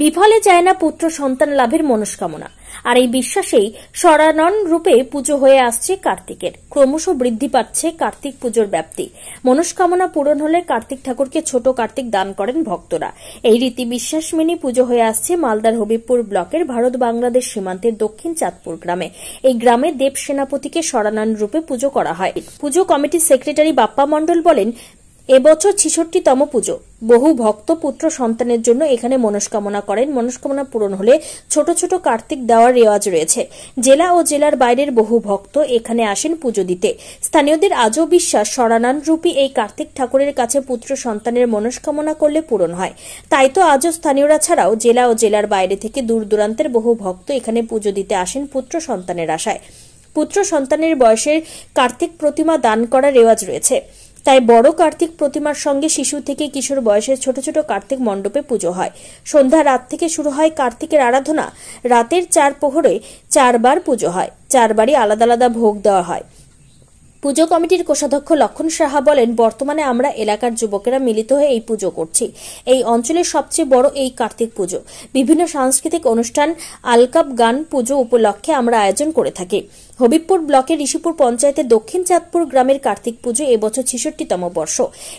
বিফলে চায় না পুত্র সন্তান লাভের মনস্কামনা আর এই বিশ্বাসেই সরানন রূপে পুজো হয়ে আসছে কার্তিকের ক্রমশ বৃদ্ধি পাচ্ছে কার্তিক পুজোর ব্যাপ্তি মনস্কামনা পূরণ হলে কার্তিক ঠাকুরকে ছোট কার্তিক দান করেন ভক্তরা এই রীতি বিশ্বাস মেনে পুজো হয়ে আসছে মালদার হবিবপুর ব্লকের ভারত বাংলাদেশ সীমান্তের দক্ষিণ চাঁদপুর গ্রামে এই গ্রামে দেব সেনাপতিকে সরানন রূপে পুজো করা হয় পুজো কমিটির সেক্রেটারি বাপ্পা মণ্ডল বলেন এবছর ছিষট্টিতম পুজো বহু ভক্ত পুত্র সন্তানের জন্য এখানে মনস্কামনা করেন মনস্কামনা পূরণ হলে ছোট ছোট কার্তিক দেওয়ার রেওয়াজ রয়েছে জেলা ও জেলার বাইরের বহু ভক্ত এখানে আসেন পুজো দিতে স্থানীয়দের আজও বিশ্বাস সরানান রূপী এই কার্তিক ঠাকুরের কাছে পুত্র সন্তানের মনস্কামনা করলে পূরণ হয় তাই তো আজও স্থানীয়রা ছাড়াও জেলা ও জেলার বাইরে থেকে দূর দূরান্তের বহু ভক্ত এখানে পুজো দিতে আসেন পুত্র সন্তানের আশায় পুত্র সন্তানের বয়সের কার্তিক প্রতিমা দান করার রেওয়াজ রয়েছে তাই বড় কার্তিক প্রতিমার সঙ্গে শিশু থেকে কিশোর বয়সের ছোট ছোট কার্তিক মণ্ডপে পুজো হয় সন্ধ্যা রাত থেকে শুরু হয় কার্তিকের আরাধনা রাতের চার প্রহরে চারবার পুজো হয় চারবারই আলাদা আলাদা ভোগ দেওয়া হয় পুজো কমিটির কোষাধ্যক্ষ লক্ষণ সাহা বলেন বর্তমানে আমরা এলাকার যুবকেরা মিলিত হয়ে এই পুজো করছি এই অঞ্চলের সবচেয়ে বড় এই কার্তিক পুজো বিভিন্ন সাংস্কৃতিক অনুষ্ঠান আলকাপ গান পুজো উপলক্ষে আমরা আয়োজন করে থাকি হবিবপুর ব্লকের ঋষিপুর পঞ্চায়েতের দক্ষিণ চাঁদপুর গ্রামের কার্তিক পুজো এবছর ছেষট্টিতম বর্ষ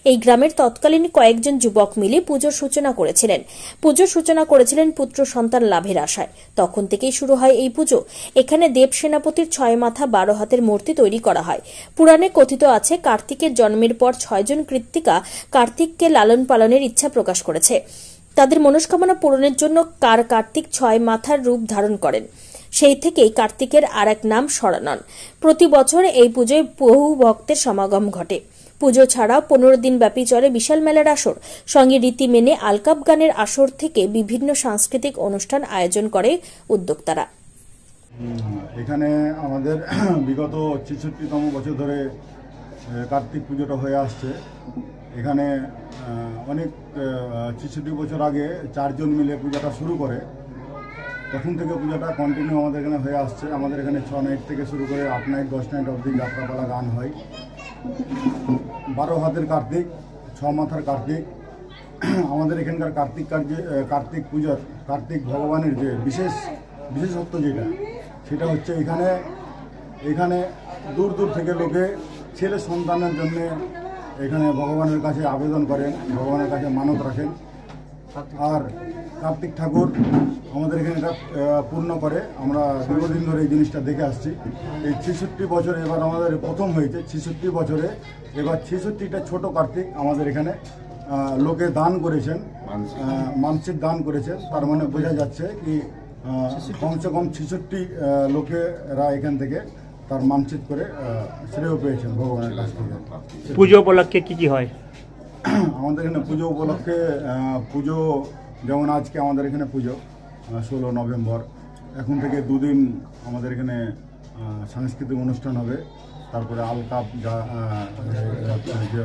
এই গ্রামের তৎকালীন কয়েকজন যুবক মিলে পুজোর সূচনা করেছিলেন পুজোর সূচনা করেছিলেন পুত্র সন্তান লাভের আশায় তখন থেকেই শুরু হয় এই পুজো এখানে দেব সেনাপতির ছয় মাথা বারো হাতের মূর্তি তৈরি করা হয় পুরাণে কথিত আছে কার্তিকের জন্মের পর ছয়জন কৃত্তিকা কার্তিককে লালন পালনের ইচ্ছা প্রকাশ করেছে তাদের মনস্কামনা পূরণের জন্য কার কার্তিক ছয় মাথার রূপ ধারণ করেন সেই থেকেই কার্তিকের আর এক নাম সরানন প্রতি বছর এই পুজোয় বহু ভক্তের সমাগম ঘটে পুজো ছাড়াও পনেরো দিন ব্যাপী চলে বিশাল মেলার আসর সঙ্গে রীতি মেনে আলকাপ গানের আসর থেকে বিভিন্ন সাংস্কৃতিক অনুষ্ঠান আয়োজন করে উদ্যোক্তারা এখানে আমাদের বিগত ছেষট্টিতম বছর ধরে কার্তিক পুজোটা হয়ে আসছে এখানে অনেক ছেষট্টি বছর আগে চারজন মিলে পূজাটা শুরু করে তখন থেকে পূজাটা কন্টিনিউ আমাদের এখানে হয়ে আসছে আমাদের এখানে ছ নাইট থেকে শুরু করে আট নাইট দশ নাইট অবধি যাত্রাপালা গান হয় বারো হাতের কার্তিক ছ মাথার কার্তিক আমাদের এখানকার কার্তিক কার্য কার্তিক পূজার কার্তিক ভগবানের যে বিশেষ বিশেষত্ব যেটা সেটা হচ্ছে এখানে এখানে দূর দূর থেকে লোকে ছেলে সন্তানের জন্যে এখানে ভগবানের কাছে আবেদন করেন ভগবানের কাছে মানত রাখেন আর কার্তিক ঠাকুর আমাদের এখানে এটা পূর্ণ করে আমরা দীর্ঘদিন ধরে এই জিনিসটা দেখে আসছি এই ছেষট্টি বছরে এবার আমাদের প্রথম হয়েছে ছেষট্টি বছরে এবার ছেষট্টিটা ছোট কার্তিক আমাদের এখানে লোকে দান করেছেন মানসিক দান করেছেন তার মানে বোঝা যাচ্ছে কি কমসে কম ছেষট্টি লোকেরা এখান থেকে তার মানচিত করে শ্রেয় পেয়েছেন ভগবানের কাছ থেকে পুজো উপলক্ষে কী কী হয় আমাদের এখানে পুজো উপলক্ষে পুজো যেমন আজকে আমাদের এখানে পুজো ষোলো নভেম্বর এখন থেকে দুদিন আমাদের এখানে সাংস্কৃতিক অনুষ্ঠান হবে তারপরে আলকাপ যে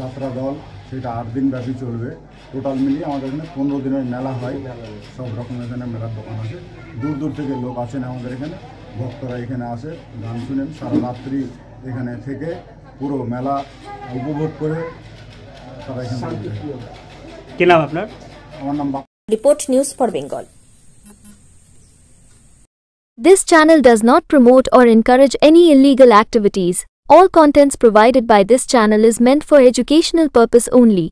যাত্রা দল সেটা আট দিন ব্যাপী চলবে টোটাল মিলিয়ে আমাদের এখানে পনেরো দিনের মেলা হয় সব রকম এখানে মেলার দোকান আছে দূর দূর থেকে লোক আসেন আমাদের এখানে ভক্তরা এখানে আসে গান শুনেন সারা রাত্রি এখানে থেকে পুরো মেলা উপভোগ করে তারা এখানে Report news for Bengal. This channel does not promote or encourage any illegal activities. All contents provided by this channel is meant for educational purpose only.